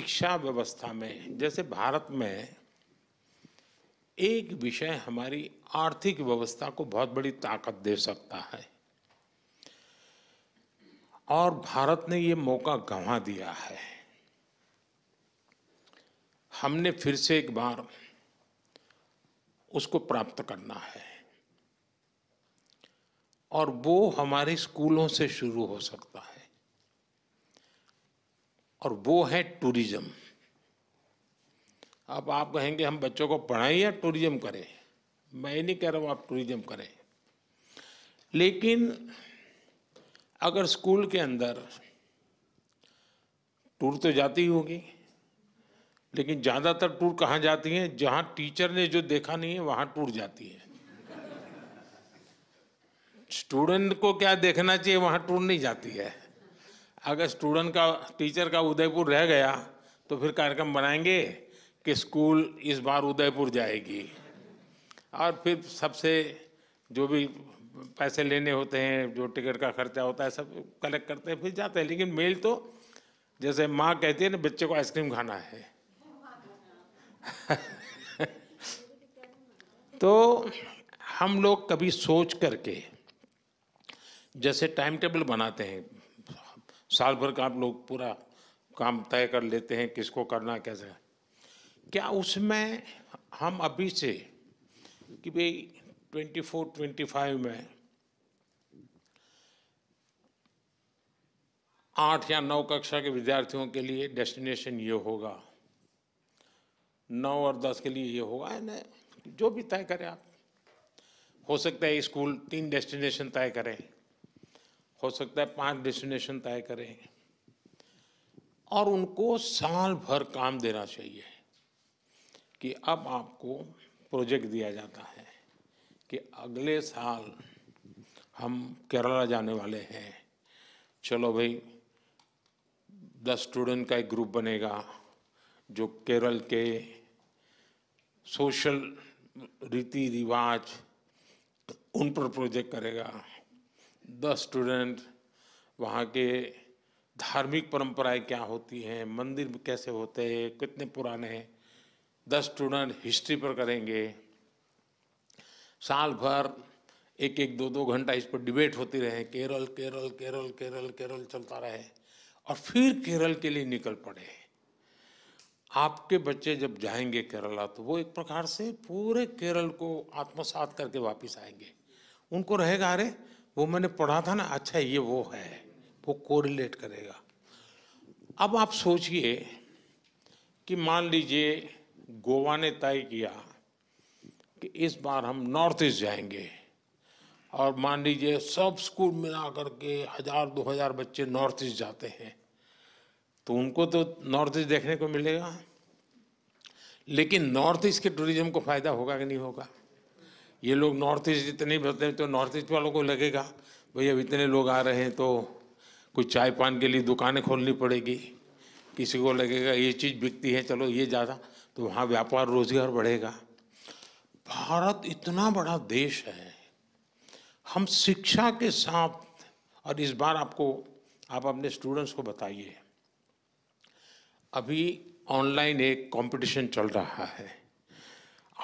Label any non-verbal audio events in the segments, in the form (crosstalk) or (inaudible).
शिक्षा व्यवस्था में जैसे भारत में एक विषय हमारी आर्थिक व्यवस्था को बहुत बड़ी ताकत दे सकता है और भारत ने ये मौका गंवा दिया है हमने फिर से एक बार उसको प्राप्त करना है और वो हमारे स्कूलों से शुरू हो सकता है और वो है टूरिज्म अब आप कहेंगे हम बच्चों को पढ़ाएं या टूरिज्म करें मैं नहीं कह रहा हूं आप टूरिज्म करें लेकिन अगर स्कूल के अंदर टूर तो जाती होगी लेकिन ज़्यादातर टूर कहाँ जाती हैं जहां टीचर ने जो देखा नहीं है वहां टूर जाती है स्टूडेंट को क्या देखना चाहिए वहां टूर नहीं जाती है अगर स्टूडेंट का टीचर का उदयपुर रह गया तो फिर कार्यक्रम बनाएंगे कि स्कूल इस बार उदयपुर जाएगी और फिर सबसे जो भी पैसे लेने होते हैं जो टिकट का खर्चा होता है सब कलेक्ट करते हैं फिर जाते हैं लेकिन मेल तो जैसे माँ कहती है ना बच्चे को आइसक्रीम खाना है (laughs) तो हम लोग कभी सोच करके जैसे टाइम टेबल बनाते हैं साल भर का आप लोग पूरा काम तय कर लेते हैं किसको करना कैसे क्या उसमें हम अभी से कि भाई 24, 25 में आठ या नौ कक्षा के विद्यार्थियों के लिए डेस्टिनेशन ये होगा नौ और दस के लिए ये होगा या नहीं जो भी तय करें आप हो सकता है स्कूल तीन डेस्टिनेशन तय करें हो सकता है पांच डेस्टिनेशन तय करें और उनको साल भर काम देना चाहिए कि अब आपको प्रोजेक्ट दिया जाता है कि अगले साल हम केरला जाने वाले हैं चलो भाई दस स्टूडेंट का एक ग्रुप बनेगा जो केरल के सोशल रीति रिवाज उन पर प्रोजेक्ट करेगा दस स्टूडेंट वहाँ के धार्मिक परंपराएं क्या होती हैं मंदिर कैसे होते हैं कितने पुराने हैं दस स्टूडेंट हिस्ट्री पर करेंगे साल भर एक एक दो दो घंटा इस पर डिबेट होती रहे केरल केरल केरल केरल केरल चलता रहे और फिर केरल के लिए निकल पड़े आपके बच्चे जब जाएंगे केरला तो वो एक प्रकार से पूरे केरल को आत्मसात करके वापस आएंगे उनको रहेगा अरे वो मैंने पढ़ा था ना अच्छा ये वो है वो कोरिलेट करेगा अब आप सोचिए कि मान लीजिए गोवा ने तय किया कि इस बार हम नॉर्थ ईस्ट जाएंगे और मान लीजिए सब स्कूल मिला करके हज़ार दो हज़ार बच्चे नॉर्थ ईस्ट जाते हैं तो उनको तो नॉर्थ ईस्ट देखने को मिलेगा लेकिन नॉर्थ ईस्ट के टूरिज्म को फ़ायदा होगा कि नहीं होगा ये लोग नॉर्थ ईस्ट जितने भी होते हैं तो नॉर्थ ईस्ट वालों को लगेगा भाई अब इतने लोग आ रहे हैं तो कुछ चाय पान के लिए दुकानें खोलनी पड़ेगी किसी को लगेगा ये चीज़ बिकती है चलो ये ज़्यादा तो वहाँ व्यापार रोजगार बढ़ेगा भारत इतना बड़ा देश है हम शिक्षा के साथ और इस बार आपको आप अपने स्टूडेंट्स को बताइए अभी ऑनलाइन एक कंपटीशन चल रहा है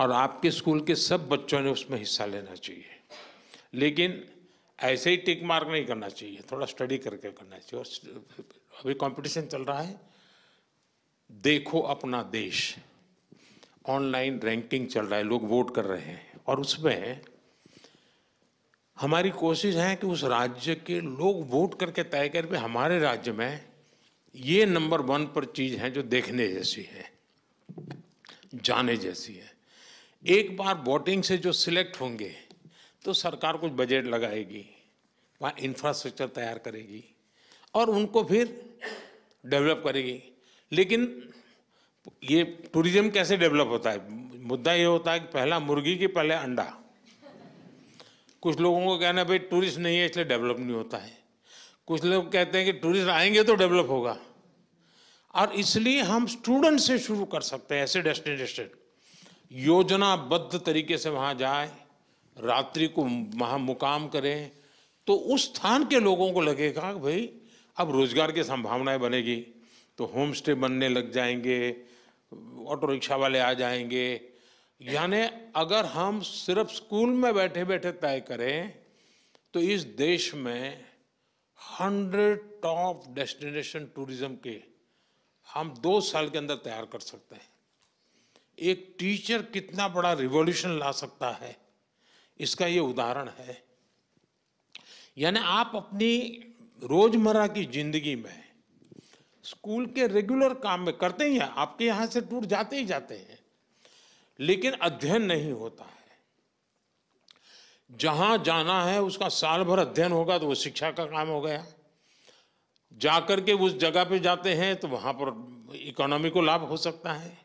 और आपके स्कूल के सब बच्चों ने उसमें हिस्सा लेना चाहिए लेकिन ऐसे ही टिक मार्क नहीं करना चाहिए थोड़ा स्टडी करके करना चाहिए और अभी कंपटीशन चल रहा है देखो अपना देश ऑनलाइन रैंकिंग चल रहा है लोग वोट कर रहे हैं और उसमें हमारी कोशिश है कि उस राज्य के लोग वोट करके तय कर भी हमारे राज्य में ये नंबर वन पर चीज़ है जो देखने जैसी है जाने जैसी है एक बार वोटिंग से जो सिलेक्ट होंगे तो सरकार कुछ बजट लगाएगी वहाँ इंफ्रास्ट्रक्चर तैयार करेगी और उनको फिर डेवलप करेगी लेकिन ये टूरिज्म कैसे डेवलप होता है मुद्दा ये होता है कि पहला मुर्गी की पहले अंडा कुछ लोगों को कहना भाई टूरिस्ट नहीं है इसलिए डेवलप नहीं होता है कुछ लोग कहते हैं कि टूरिस्ट आएंगे तो डेवलप होगा और इसलिए हम स्टूडेंट से शुरू कर सकते हैं ऐसे डेस्टिनेशन योजनाबद्ध तरीके से वहाँ जाए रात्रि को वहाँ मुकाम करें तो उस स्थान के लोगों को लगेगा भाई अब रोजगार की संभावनाएं बनेगी तो होम स्टे बनने लग जाएंगे ऑटो रिक्शा वाले आ जाएंगे यानी अगर हम सिर्फ स्कूल में बैठे बैठे तय करें तो इस देश में हंड्रेड टॉप डेस्टिनेशन टूरिज्म के हम दो साल के अंदर तैयार कर सकते हैं एक टीचर कितना बड़ा रिवॉल्यूशन ला सकता है इसका ये उदाहरण है यानी आप अपनी रोजमर्रा की जिंदगी में स्कूल के रेगुलर काम में करते ही हैं आपके यहाँ से टूर जाते ही जाते हैं लेकिन अध्ययन नहीं होता है जहां जाना है उसका साल भर अध्ययन होगा तो वो शिक्षा का काम हो गया जाकर के उस जगह पे जाते हैं तो वहां पर इकोनॉमी को लाभ हो सकता है